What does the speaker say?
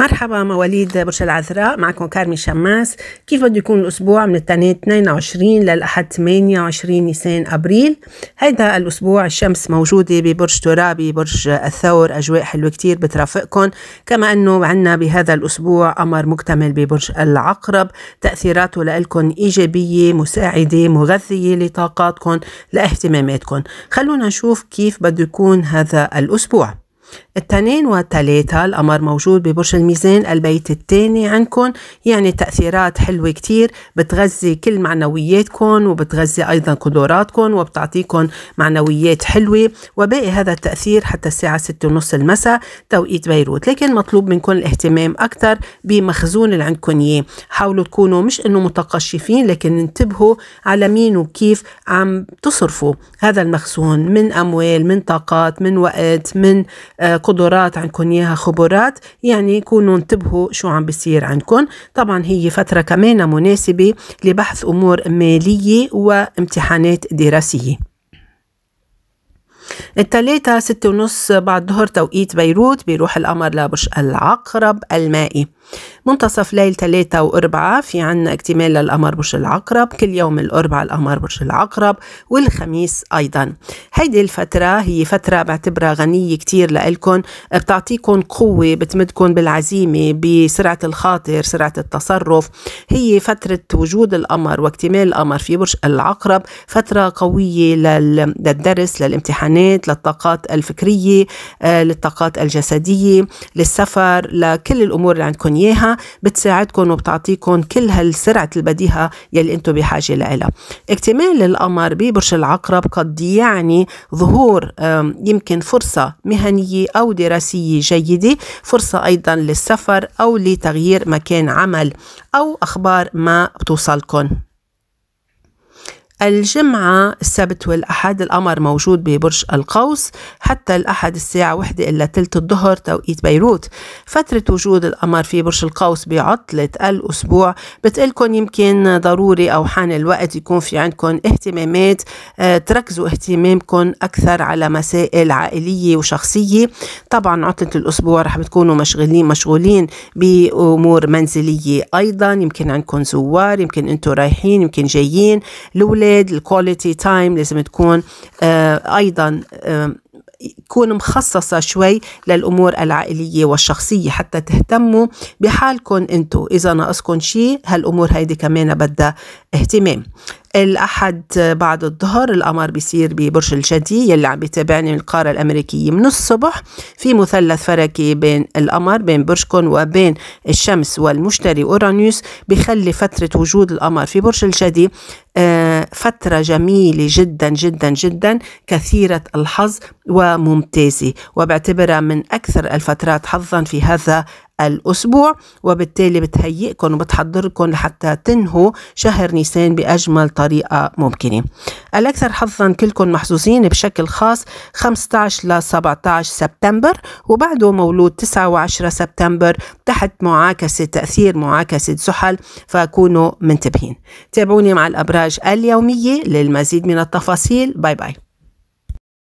مرحبا مواليد برج العذراء معكم كارمي شماس كيف بده يكون الأسبوع من الثاني 22 للأحد 28 نيسان أبريل هيدا الأسبوع الشمس موجودة ببرج ترابي برج الثور أجواء حلوة كتير بترافقكم كما أنه عندنا بهذا الأسبوع قمر مكتمل ببرج العقرب تأثيراته لإلكم إيجابية مساعدة مغذية لطاقاتكم لاهتماماتكم خلونا نشوف كيف بده يكون هذا الأسبوع الاثنين والثلاثة القمر موجود ببرج الميزان البيت الثاني عندكم يعني تأثيرات حلوة كتير بتغذي كل معنوياتكم وبتغذي أيضا قدراتكم وبتعطيكم معنويات حلوة وباقي هذا التأثير حتى الساعة ستة ونص المساء توقيت بيروت لكن مطلوب منكم الاهتمام أكثر بمخزون اللي عندكم إياه حاولوا تكونوا مش إنه متقشفين لكن انتبهوا على مين وكيف عم تصرفوا هذا المخزون من أموال من طاقات من وقت من آه، قدرات عندكم اياها خبرات يعني كونوا انتبهوا شو عم بيصير عندكم طبعا هي فتره كمان مناسبه لبحث امور ماليه وامتحانات دراسيه التلاتة ستة ونص بعد ظهر توقيت بيروت بيروح القمر لبرج العقرب المائي منتصف ليل تلاتة وأربعة في عنا اكتمال للقمر برج العقرب كل يوم الأربعاء القمر برج العقرب والخميس أيضا هيدي الفترة هي فترة بعتبرها غنية كتير لإلكن بتعطيكم قوة بتمدكم بالعزيمة بسرعة الخاطر سرعة التصرف هي فترة وجود القمر واكتمال القمر في برج العقرب فترة قوية للدرس للامتحانات للطاقات الفكرية آه، للطاقات الجسدية للسفر لكل الأمور اللي عندكم إياها بتساعدكم وبتعطيكم كل هالسرعة البديهة يلي أنتم بحاجة لها اكتمال الأمر ببرج العقرب قد يعني ظهور يمكن فرصة مهنية أو دراسية جيدة فرصة أيضا للسفر أو لتغيير مكان عمل أو أخبار ما بتوصلكم الجمعة السبت والأحد القمر موجود ببرج القوس حتى الأحد الساعة وحدة إلا تلت الظهر توقيت بيروت فترة وجود القمر في برج القوس بعطلة الأسبوع بتقلكن يمكن ضروري أو حان الوقت يكون في عندكم اهتمامات آه، تركزوا اهتمامكم أكثر على مسائل عائلية وشخصية طبعا عطلة الأسبوع رح بتكونوا مشغولين مشغولين بأمور منزلية أيضا يمكن عندكم زوار يمكن أنتوا رايحين يمكن جايين الأولاد الاولاد الكواليتي تايم لازم تكون آه، ايضا تكون آه، مخصصة شوي للأمور العائلية والشخصية حتى تهتموا بحالكم أنتوا إذا ناقصكم شيء هالأمور هيدي كمان بدها اهتمام الأحد بعد الظهر القمر بيصير ببرج الجدي يلي عم بيتابعني من القارة الأمريكية من الصبح في مثلث فركي بين القمر بين برجكم وبين الشمس والمشتري أورانيوس بخلي فترة وجود القمر في برج الجدي آه، فترة جميلة جدا جدا جدا كثيرة الحظ وممتازة وبعتبرها من أكثر الفترات حظا في هذا الأسبوع وبالتالي بتهيئكم وبتحضركم لحتى تنهوا شهر نيسان بأجمل طريقة ممكنة الأكثر حظا كلكم محظوظين بشكل خاص 15 ل 17 سبتمبر وبعده مولود 9 و10 سبتمبر تحت معاكسة تأثير معاكسة زحل فكونوا منتبهين تابعوني مع الأبراج اليومية للمزيد من التفاصيل باي باي